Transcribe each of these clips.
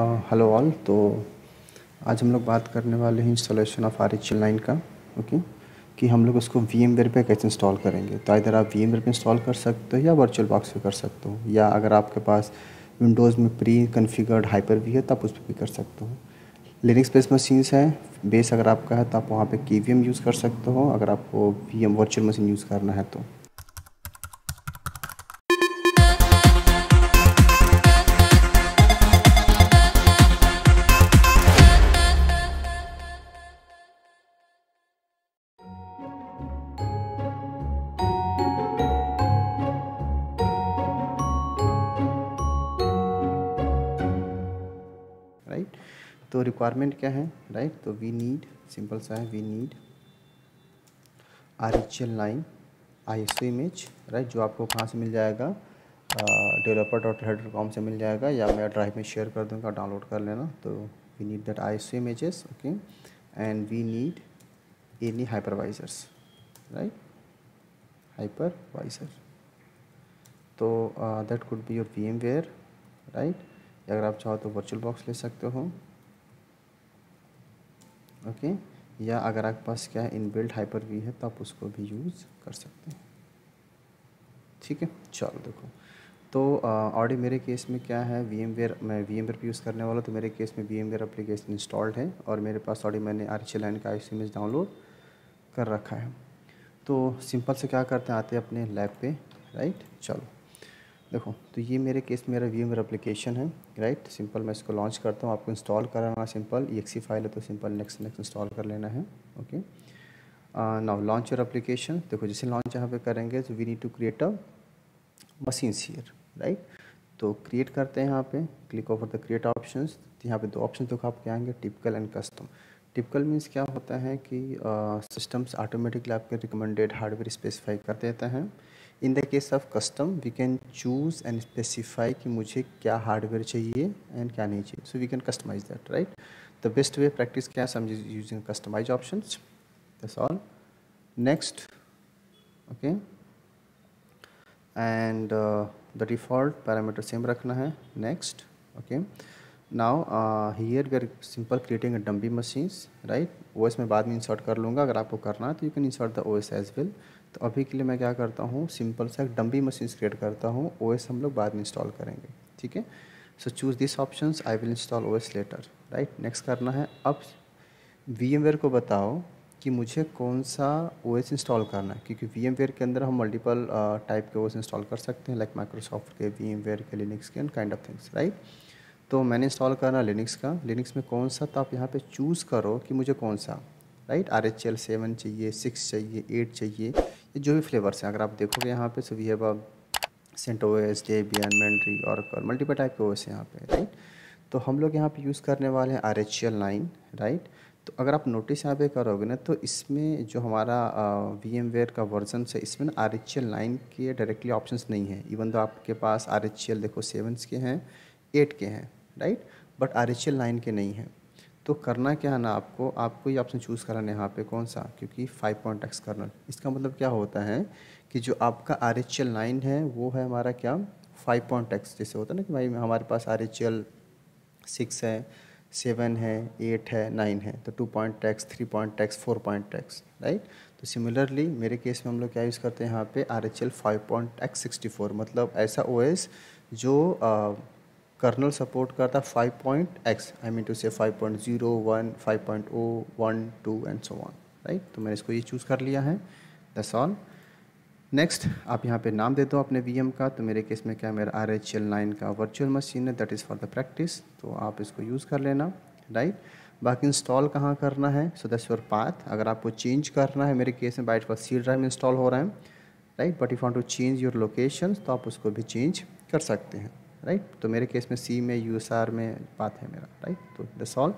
Hello all तो आज हम लोग बात करने वाले हैं installation of R H line का ओके कि हम लोग उसको वी एम वेयर पर कैसे इंस्टॉल करेंगे तो इधर आप वी एम वेयर पर इंस्टॉल कर सकते हो या वर्चुअल बॉक्स पे कर सकते हो या अगर आपके पास विंडोज़ में प्री कन्फिगर्ड हाइपर भी है तो आप उस पर भी कर सकते हो लिनिक्स बेस मशीन्स हैं बेस अगर आपका है तो आप वहाँ पर के वी एम यूज़ कर सकते हो अगर आपको V M virtual machine use करना है तो तो रिक्वायरमेंट क्या है राइट तो वी नीड सिंपल सा है we need R H L line I S image right जो आपको कहाँ से मिल जाएगा डेवलपर डॉट हेड कॉम से मिल जाएगा या मैं ड्राइव में शेयर कर दूँगा डाउनलोड कर लेना तो we need that I S images okay and we need any hypervisors right hypervisor तो that could be your VMware right अगर आप चाहो तो वर्चुअल बॉक्स ले सकते हो ओके या अगर आपके पास क्या है इनबिल्ट हाइपर वी है तो आप उसको भी यूज़ कर सकते हैं ठीक है चलो देखो तो ऑडी मेरे केस में क्या है वी एम वेयर मैं वी एम यूज़ करने वाला तो मेरे केस में VMware application installed है और मेरे पास ऑडी मैंने आर एच लाइन का आई सी डाउनलोड कर रखा है तो सिंपल से क्या करते हैं आते हैं अपने लैब पे राइट चलो देखो तो ये मेरे केस मेरा व्यू मेरा एप्लीकेशन है राइट सिंपल तो मैं इसको लॉन्च करता हूँ आपको इंस्टॉल कराना सिंपल ई फाइल है तो सिंपल नेक्स्ट नेक्स्ट इंस्टॉल कर लेना है okay now launch your application देखो जैसे लॉन्च यहाँ पे करेंगे तो we need to create a machine सीयर राइट तो क्रिएट करते हैं यहाँ पे click over the create option तो यहाँ पे दो ऑप्शन तो आपके आएंगे typical and custom typical means क्या होता है कि सिस्टम्स uh, ऑटोमेटिकली आपके रिकमेंडेड हार्डवेयर स्पेसिफाई कर देते हैं in the case of custom we can choose and specify कि मुझे क्या हार्डवेयर चाहिए एंड क्या नहीं चाहिए so we can customize that right the best way practice क्या समझ यूजिंग कस्टमाइज ऑप्शन दस all next okay and the default parameter same रखना है next okay okay. Now here गर simple creating a dummy machines right ओ मैं बाद में इंसर्ट कर लूँगा अगर आपको करना है तो you can insert the O S as well तो अभी के लिए मैं क्या करता हूँ सिंपल सा एक डम्बी मशीन्स क्रिएट करता हूँ ओ एस हम लोग बाद में इंस्टॉल करेंगे ठीक है so choose this option I will install O S later right next करना है अब वी एम वेयर को बताओ कि मुझे कौन सा ओ एस इंस्टॉल करना है क्योंकि वी एम वेयर के अंदर हम मल्टीपल टाइप uh, के ओ एस इंस्टॉल कर सकते हैं लाइक माइक्रोसॉफ्ट के वी एम वेयर के लिनिक्स के and kind of things right तो मैंने इंस्टॉल करना लिनक्स का लिनक्स में कौन सा तो आप यहाँ पे चूज़ करो कि मुझे कौन सा right R H L seven चाहिए सिक्स चाहिए एट चाहिए ये जो भी फ्लेवर्स हैं अगर आप देखोगे यहाँ पे so we have a CentOS एन मेंट्री और मल्टीपल टाइप के ओ एस यहाँ पे राइट तो हम लोग यहाँ पे यूज़ करने वाले हैं R H L nine right तो अगर आप नोटिस यहाँ पे करोगे ना तो इसमें जो हमारा वी एम वेयर का वर्जन है इसमें ना आर एच एल नाइन के डायरेक्टली ऑप्शन नहीं है इवन तो आपके पास आर एच एल देखो सेवन के हैं एट के हैं right but R H L nine के नहीं हैं तो करना क्या है ना आपको आपको ये ऑप्शन चूज़ कराना है यहाँ पे कौन सा क्योंकि फाइव पॉइंट एक्सकर्नल इसका मतलब क्या होता है कि जो आपका आर एच एल नाइन है वो है हमारा क्या फाइव पॉइंट एक्स जैसे होता है ना कि भाई हमारे पास आर एच एल सिक्स है सेवन है एट है नाइन है तो two point x three point x four point x right तो सिमिलरली मेरे केस में हम लोग क्या यूज़ करते हैं यहाँ पे R H L five point x sixty four मतलब ऐसा ओ एस जो uh, कर्नल सपोर्ट करता है five point x I mean to से five point zero one five point O one two and so on right तो मैंने इसको ये चूज़ कर लिया है दस ऑल नेक्स्ट आप यहाँ पे नाम दे दो अपने वी का तो मेरे केस में क्या है मेरा आर एच एल नाइन का वर्चुअल मशीन है that is for the practice तो आप इसको यूज़ कर लेना राइट बाकी इंस्टॉल कहाँ करना है सो दैट्स योर पाथ अगर आपको चेंज करना है मेरे केस में बाइट पर सी ड्राइव इंस्टॉल हो रहा है right but if want to change your location तो आप उसको भी चेंज कर सकते हैं राइट तो मेरे केस में सी में यू में पाथ है मेरा राइट तो दस ऑल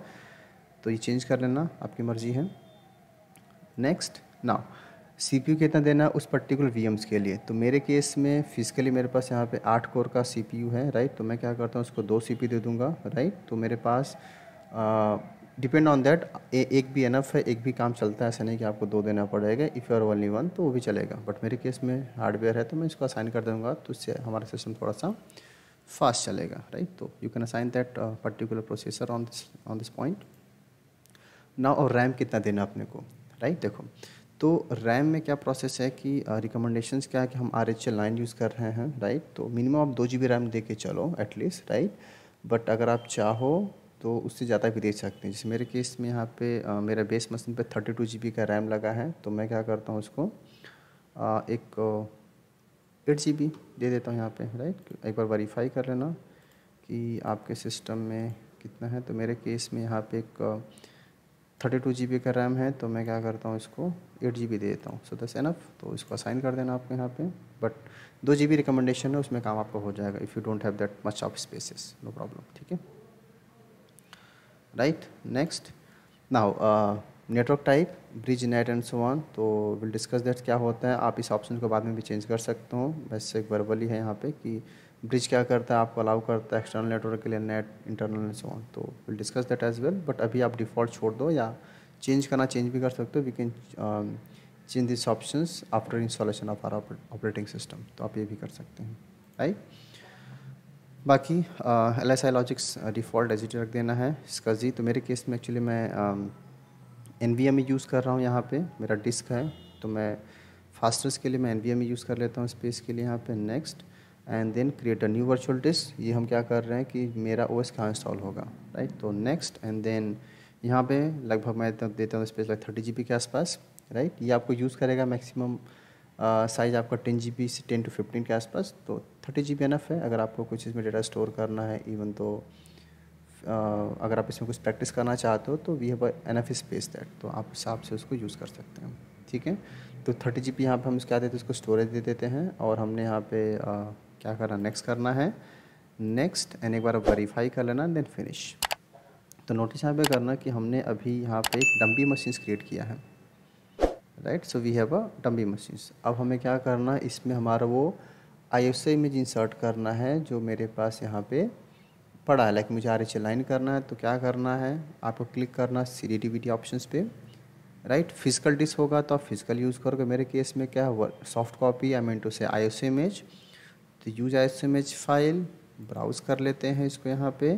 तो ये चेंज कर लेना आपकी मर्ज़ी है next now C P U कितना देना उस पर्टिकुलर वी एम्स के लिए तो मेरे केस में फिजिकली मेरे पास यहाँ पे आठ कोर का सी पी यू है राइट तो मैं क्या करता हूँ उसको दो सी पी दे दूँगा राइट तो मेरे पास डिपेंड ऑन दैट एक भी एनफ है एक भी काम चलता है ऐसा नहीं कि आपको दो देना पड़ेगा if you are only one तो वो भी चलेगा बट मेरे केस में हार्डवेयर है तो मैं इसको असाइन कर दूँगा तो इससे हमारा सिस्टम थोड़ा सा फास्ट चलेगा राइट तो you can assign that particular processor on this on this point point और रैम कितना देना अपने को right देखो तो रैम में क्या प्रोसेस है कि रिकमेंडेशन uh, क्या है कि हम R H L line use कर रहे हैं राइट तो मिनिमम आप दो जी बी रैम दे के चलो एटलीस्ट राइट बट अगर आप चाहो तो उससे ज़्यादा भी दे सकते हैं जैसे मेरे केस में यहाँ पे uh, मेरा बेस मशीन पे थर्टी टू जी बी का रैम लगा है तो मैं क्या करता हूँ उसको uh, एक uh, एट जी बी दे देता हूँ यहाँ पे राइट एक बार वेरीफाई कर लेना कि आपके सिस्टम में कितना है तो मेरे केस में यहाँ पे एक thirty uh, two G B का रैम है तो मैं क्या करता हूँ इसको एट जी बी दे देता हूँ सो दस एनफ तो इसको असाइन कर देना आपके यहाँ पे बट दो जी बी रिकमेंडेशन है उसमें काम आपका हो जाएगा if you don't have that much of spaces no problem ठीक है right next now network type bridge NAT and so on तो विल डिस्कस दैट क्या होता है आप इस ऑप्शन को बाद में भी चेंज कर सकते हो वैसे एक वर्बली है यहाँ पे कि ब्रिज क्या करता है आपको अलाउ करता है एक्सटर्नल नेटवर्क के लिए NAT internal and so on तो will discuss that as well but अभी आप डिफ़ॉल्ट छोड़ दो या चेंज करना चेंज भी कर सकते हो we can change this option after installation of our operating system तो आप ये भी कर सकते हैं राइट बाकी L S I logics default as it रख देना है इसका जी तो मेरे केस में एक्चुअली मैं uh, एन में यूज़ कर रहा हूँ यहाँ पे मेरा डिस्क है तो मैं फास्टनेस के लिए मैं एन में यूज़ कर लेता हूँ स्पेस के लिए यहाँ पे next and then create a new virtual disk ये हम क्या कर रहे हैं कि मेरा ओ एस कहाँ इंस्टॉल होगा राइट तो नेक्स्ट एंड देन यहाँ पे लगभग मैं तो देता हूँ स्पेस लाइक थर्टी जी के आसपास राइट ये आपको यूज़ करेगा मैक्सिमम साइज़ आपका टेन जी से टेन टू फिफ्टीन के आसपास तो थर्टी जी बी है अगर आपको कुछ इसमें डेटा स्टोर करना है इवन तो अगर आप इसमें कुछ प्रैक्टिस करना चाहते हो तो we have enough space that तो आप हिसाब से उसको यूज़ कर सकते हैं ठीक है तो थर्टी जी बी यहाँ पर हम क्या देते हैं तो उसको स्टोरेज दे देते हैं और हमने यहाँ पे आ, क्या करना नेक्स्ट करना है नेक्स्ट एंड एक बार वेरीफाई कर लेना देन फिनिश तो नोटिस यहाँ पे करना कि हमने अभी यहाँ पे एक डम्बी मशीन क्रिएट किया है right so we have a dummy machine अब हमें क्या करना इसमें हमारा वो आई एस इमेज इंसर्ट करना है जो मेरे पास यहाँ पे पड़ा है लाइक मुझे आर एच लाइन करना है तो क्या करना है आपको क्लिक करना है सी डी ऑप्शन पे राइट फिजिकल डिस्क होगा तो आप फिजिकल यूज़ करोगे मेरे केस में क्या है soft copy I mean to say I S image तो use I S image file browse कर लेते हैं इसको यहाँ पे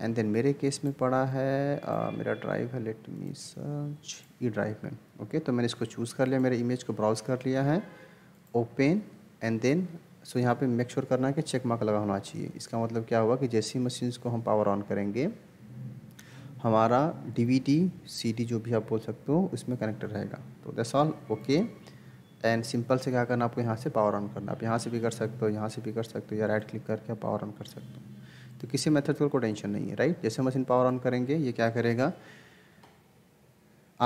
एंड देन मेरे केस में पड़ा है आ, uh, मेरा ड्राइव है let me search E drive में ओके तो मैंने इसको चूज़ कर लिया मेरे इमेज को ब्राउज कर लिया है ओपन एंड देन सो यहाँ पे मेक श्योर करना है कि चेक मार्क लगा होना चाहिए इसका मतलब क्या हुआ कि जैसी मशीन्स को हम पावर ऑन करेंगे हमारा D V T C D जो भी आप बोल सकते हो उसमें कनेक्टेड रहेगा तो दस ऑल ओके एंड सिंपल से क्या करना आपको यहाँ से पावर ऑन करना आप यहाँ से भी कर सकते हो यहाँ से भी कर सकते हो या राइट क्लिक करके आप पावर ऑन कर सकते हो तो किसी मेथड पर को टेंशन नहीं है राइट जैसे मशीन पावर ऑन करेंगे ये क्या करेगा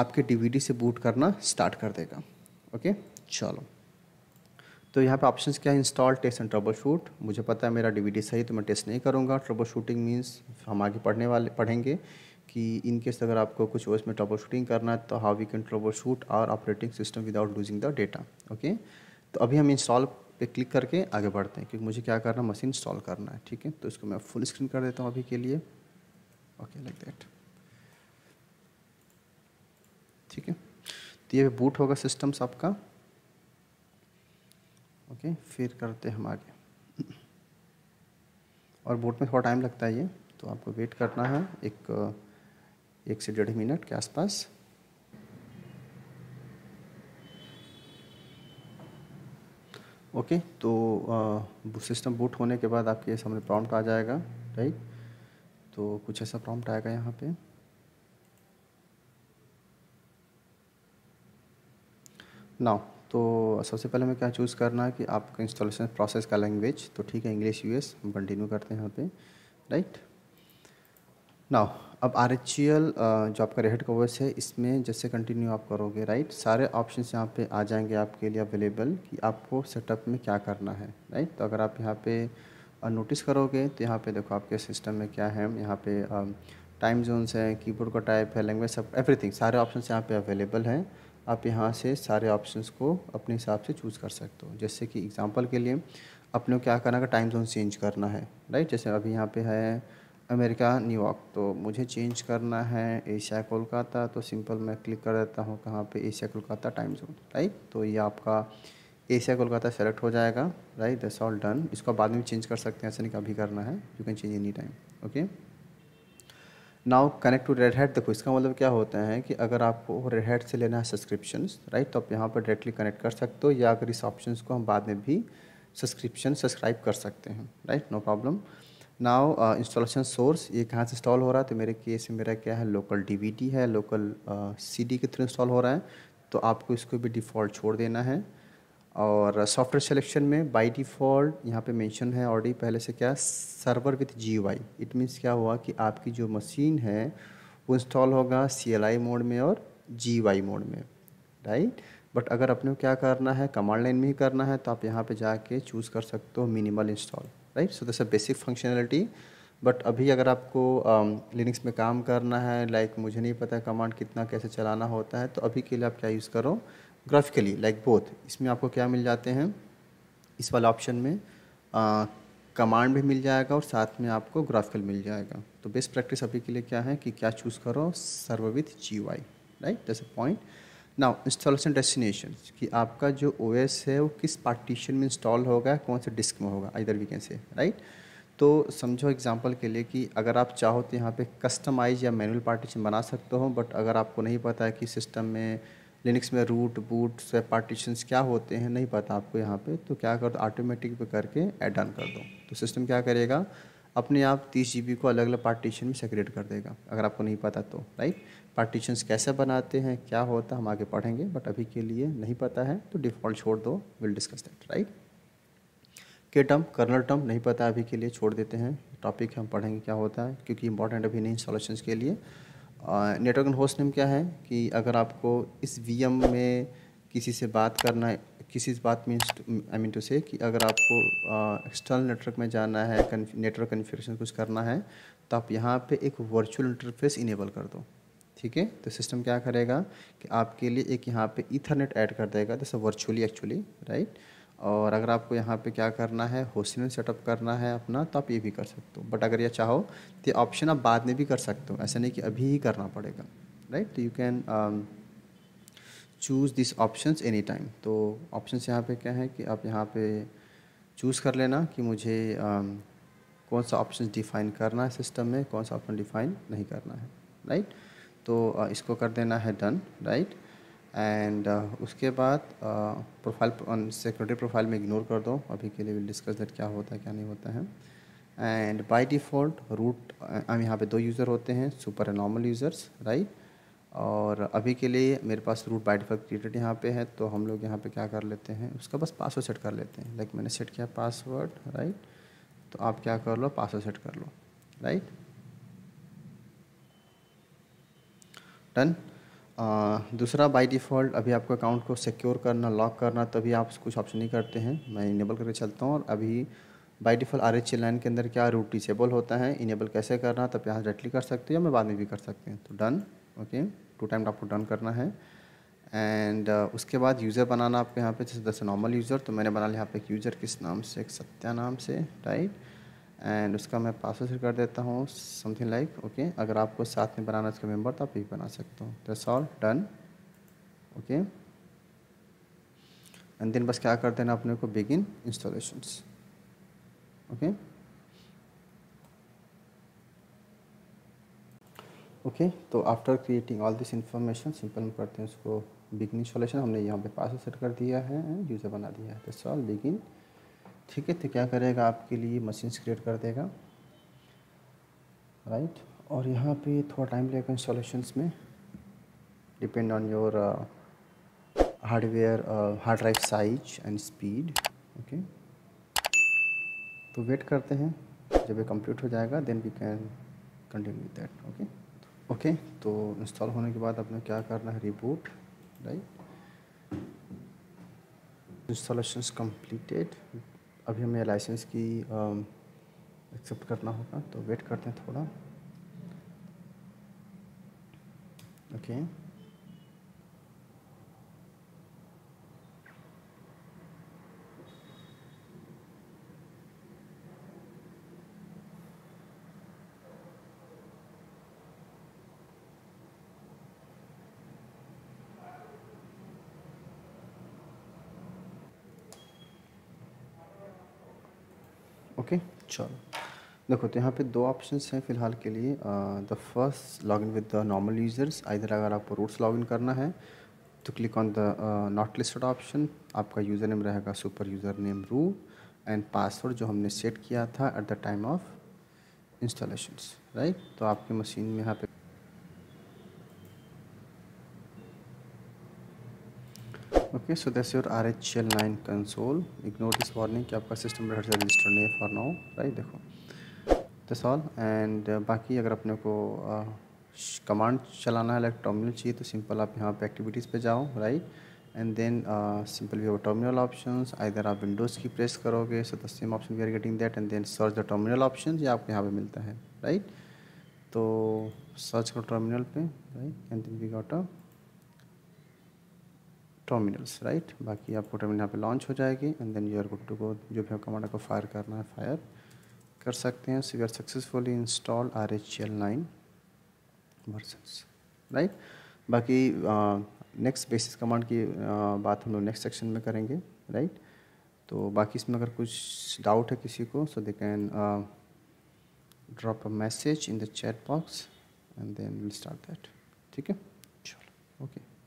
आपके डी से बूट करना स्टार्ट कर देगा ओके चलो तो यहाँ पे ऑप्शंस क्या है install test and troubleshoot मुझे पता है मेरा डीवीडी सही तो मैं टेस्ट नहीं करूँगा ट्रबल शूटिंग मीन्स हम आगे पढ़ने वाले पढ़ेंगे कि इन केस अगर आपको कुछ ओएस में ट्रबल शूटिंग करना है तो how we can troubleshoot our operating system without losing the data okay तो अभी हम इंस्टॉल पे क्लिक करके आगे बढ़ते हैं क्योंकि मुझे क्या करना है मशीन इंस्टॉल करना है ठीक है तो इसको मैं फुल स्क्रीन कर देता हूँ अभी के लिए ओके लाइक दैट ठीक है तो ये बूट होगा सिस्टम्स आपका ओके फिर करते हम आगे और बोट में थोड़ा टाइम लगता है ये तो आपको वेट करना है एक एक से डेढ़ मिनट के आसपास ओके तो सिस्टम बूट होने के बाद आपके सामने प्रॉम्प्ट आ जाएगा राइट तो कुछ ऐसा प्रॉम्प्ट आएगा यहाँ पे नाउ तो सबसे पहले मैं क्या चूज़ करना है कि आपका इंस्टॉलेशन प्रोसेस का लैंग्वेज तो ठीक है इंग्लिश एस हम कंटिन्यू करते हैं यहाँ पे राइट नाउ अब आर जो आपका रेड कवर्स है इसमें जैसे कंटिन्यू आप करोगे राइट सारे ऑप्शन यहाँ पे आ जाएंगे आपके लिए अवेलेबल कि आपको सेटअप में क्या करना है राइट तो अगर आप यहाँ पे नोटिस करोगे तो यहाँ पे देखो आपके सिस्टम में क्या है यहाँ पे टाइम जोन्स हैं कीबोर्ड का टाइप है लैंग्वेज सब एवरीथिंग सारे ऑप्शन यहाँ पे अवेलेबल हैं आप यहाँ से सारे ऑप्शंस को अपने हिसाब से चूज़ कर सकते हो जैसे कि एग्जांपल के लिए अपने को क्या करना का टाइम जोन चेंज करना है राइट जैसे अभी यहाँ पे है अमेरिका न्यूयॉर्क तो मुझे चेंज करना है एशिया कोलकाता तो सिंपल मैं क्लिक कर देता हूँ कहाँ पे Asia Kolkata time zone right तो ये आपका एशिया कोलकाता सेलेक्ट हो जाएगा राइट दस ऑल डन इसको बाद में चेंज कर सकते हैं ऐसा नहीं कभी करना है you can change any time okay now connect to Red Hat देखो इसका मतलब क्या होता है कि अगर आपको रेड हेड से लेना है सब्सक्रिप्शन राइट तो आप यहाँ पर डायरेक्टली कनेक्ट कर सकते हो या अगर इस ऑप्शन को हम बाद में भी सब्सक्रिप्शन सब्सक्राइब कर सकते हैं right no problem now installation source ये कहाँ से इंस्टॉल हो रहा है तो मेरे केस में मेरा क्या है लोकल डी है लोकल सी uh, के थ्रू इंस्टॉल हो रहा है तो आपको इसको भी डिफ़ॉल्ट छोड़ देना है और सॉफ्टवेयर सिलेक्शन में बाय डिफ़ॉल्ट यहाँ पे मेंशन है ऑलरेडी पहले से क्या server with Y it means क्या हुआ कि आपकी जो मशीन है वो इंस्टॉल होगा सीएलआई मोड में और वाई मोड में राइट बट अगर अपने को क्या करना है कमांड लाइन में ही करना है तो आप यहाँ पे जाके चूज़ कर सकते हो मिनिमल इंस्टॉल राइट सो दस अ बेसिक फंक्शनलिटी बट अभी अगर आपको लिनक्स um, में काम करना है लाइक like मुझे नहीं पता कमांड कितना कैसे चलाना होता है तो अभी के लिए आप क्या यूज़ करो ग्राफिकली लाइक बोथ इसमें आपको क्या मिल जाते हैं इस वाला ऑप्शन में कमांड भी मिल जाएगा और साथ में आपको ग्राफिकल मिल जाएगा तो बेस्ट प्रैक्टिस अभी के लिए क्या है कि क्या चूज़ करो serve with G Y right this a point now installation destination कि आपका जो ओ है वो किस पार्टीशन में इंस्टॉल होगा कौन से डिस्क में होगा इधर वी कैन से राइट तो समझो एग्जाम्पल के लिए कि अगर आप चाहो तो यहाँ पे कस्टमाइज या मैनुअल पार्टीशन बना सकते हो बट अगर आपको नहीं पता है कि सिस्टम में लिनक्स में रूट बूट से पार्टीशंस क्या होते हैं नहीं पता आपको यहाँ पे तो क्या कर दो ऑटोमेटिक पे करके एड ऑन कर दो तो सिस्टम क्या करेगा अपने आप तीस जी को अलग अलग पार्टीशन में सेक्रेट कर देगा अगर आपको नहीं पता तो राइट पार्टीशंस कैसे बनाते हैं क्या होता हम आगे पढ़ेंगे बट अभी के लिए नहीं पता है तो डिफ़ॉल्ट छोड़ दो विल डिस्कस दैट राइट के टर्म कर्नल टर्म नहीं पता अभी के लिए छोड़ देते हैं टॉपिक हम पढ़ेंगे क्या होता है क्योंकि इंपॉर्टेंट अभी नहीं सॉल्यूशंस के लिए नेटवर्क एंड होस्ट नेम क्या है कि अगर आपको इस वी में किसी से बात करना है किसी से बात मीन्स आई मीन टू से कि अगर आपको एक्सटर्नल नेटवर्क में जाना है नेटवर्क कन्फिग्रेशन कुछ करना है तो आप यहाँ पे एक वर्चुअल इंटरफेस इनेबल कर दो ठीक है तो सिस्टम क्या करेगा कि आपके लिए एक यहाँ पे ईथरनेट ऐड कर देगा जैसे वर्चुअली एक्चुअली राइट और अगर आपको यहाँ पे क्या करना है होस्टिंग सेटअप करना है अपना तो आप ये भी कर सकते हो बट अगर ये चाहो तो ऑप्शन आप बाद में भी कर सकते हो ऐसा नहीं कि अभी ही करना पड़ेगा राइट um, तो you can choose this option any time तो ऑप्शन यहाँ पे क्या है कि आप यहाँ पे चूज़ कर लेना कि मुझे um, कौन सा ऑप्शन डिफ़ाइन करना है सिस्टम में कौन सा ऑप्शन डिफ़ाइन नहीं करना है राइट तो uh, इसको कर देना है डन राइट एंड uh, उसके बाद प्रोफाइल सिक्योरिटी प्रोफाइल में इग्नोर कर दो अभी के लिए विल डिस्कस दैट क्या होता है क्या नहीं होता है एंड बाय डिफ़ॉल्ट रूट हम यहाँ पे दो यूज़र होते हैं super and normal users right और अभी के लिए मेरे पास रूट बाई डिफॉल्ट क्रिएटेड यहाँ पे है तो हम लोग यहाँ पे क्या कर लेते हैं उसका बस पासवर्ड सेट कर लेते हैं लाइक मैंने सेट किया पासवर्ड राइट तो आप क्या कर लो पासवर्ड सेट कर लो राइट डन दूसरा बाय डिफ़ॉल्ट अभी आपको अकाउंट को सिक्योर करना लॉक करना तभी आप कुछ ऑप्शन नहीं करते हैं मैं इनेबल करके चलता हूँ और अभी by default R H line के अंदर क्या रूट डिसेबल होता है इनेबल कैसे करना तब यहाँ डायरेक्टली कर सकते हैं या मैं बाद में भी कर सकते हैं तो डन ओके टू टाइम आपको डन करना है एंड uh, उसके बाद यूज़र बनाना आपको यहाँ पे जैसे दस नॉर्मल यूज़र तो मैंने बना लिया यहाँ पे एक यूज़र किस नाम से एक सत्या नाम से राइट एंड उसका मैं पासवर्ड सेट कर देता हूँ समथिंग लाइक ओके अगर आपको साथ में बनाना उसका मेम्बर तो आप भी बना सकते हो this all done okay and then बस क्या कर देना अपने को बिगिन इंस्टॉलेशंस ओके ओके तो after creating all this information simple हम करते हैं उसको बिगिन इंस्टॉलेशन हमने यहाँ पे पासवर्ड सेट कर दिया है यूज़र बना दिया है दस ऑल बिगिन ठीक है तो क्या करेगा आपके लिए मशीन्स क्रिएट कर देगा राइट और यहाँ पे थोड़ा टाइम लगेगा इंस्टॉलेशंस में depend on your hardware hard drive size and speed okay तो वेट करते हैं जब ये कंप्लीट हो जाएगा then we can continue that okay okay तो इंस्टॉल होने के बाद आपने क्या करना है रिबूट राइट इंस्टॉलेशंस कम्प्लीटेड अभी हमें लाइसेंस की एक्सेप्ट um, करना होगा तो वेट करते हैं थोड़ा ओके okay. ओके चलो देखो तो यहाँ पे दो ऑप्शंस हैं फ़िलहाल के लिए the first log in with the normal users इधर अगर आपको रूट्स लॉग इन करना है तो click on the not listed option आपका यूज़र नेम रहेगा super user name root and password जो हमने सेट किया था at the time of installations right तो आपकी मशीन में यहाँ पे okay so that's your R H L nine console ignore this warning कि आपका सिस्टम रजिस्टर नहीं फॉर नाउ राइट देखो दिस ऑल एंड बाकी अगर अपने को कमांड uh, चलाना है लाइक टर्मिनल चाहिए तो सिंपल आप यहाँ पे एक्टिविटीज़ पे जाओ राइट and then simple we terminal option either आप विंडोज़ की प्रेस करोगे so the same option we are getting that and then search the terminal option ये आपको यहाँ पे मिलता है राइट right? तो सर्च करो टर्मिनल पे right and then we got a terminals right बाकी आपको टर्मिनल यहाँ पे लॉन्च हो जाएगी and then you are good to go जो भी आपका मॉडल को फायर करना है फायर कर सकते हैं we are successfully install R H L nine versions right बाकी नेक्स्ट बेसिस कमांड की आ, uh, बात हम लोग नेक्स्ट सेक्शन में करेंगे राइट right? तो बाकी इसमें अगर कुछ डाउट है किसी को so they can drop a message in the chat box and then will start that ठीक है चलो ओके